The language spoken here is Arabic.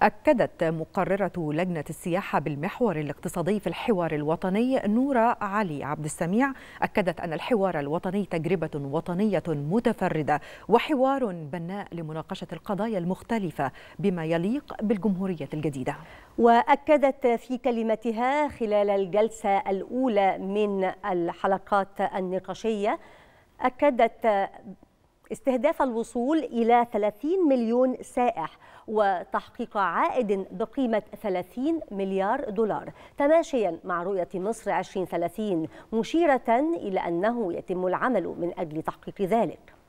أكدت مقررة لجنة السياحة بالمحور الاقتصادي في الحوار الوطني نورة علي عبد السميع أكدت أن الحوار الوطني تجربة وطنية متفردة وحوار بناء لمناقشة القضايا المختلفة بما يليق بالجمهورية الجديدة وأكدت في كلمتها خلال الجلسة الأولى من الحلقات النقاشية أكدت استهداف الوصول إلى 30 مليون سائح وتحقيق عائد بقيمة 30 مليار دولار تماشيا مع رؤية مصر 2030 مشيرة إلى أنه يتم العمل من أجل تحقيق ذلك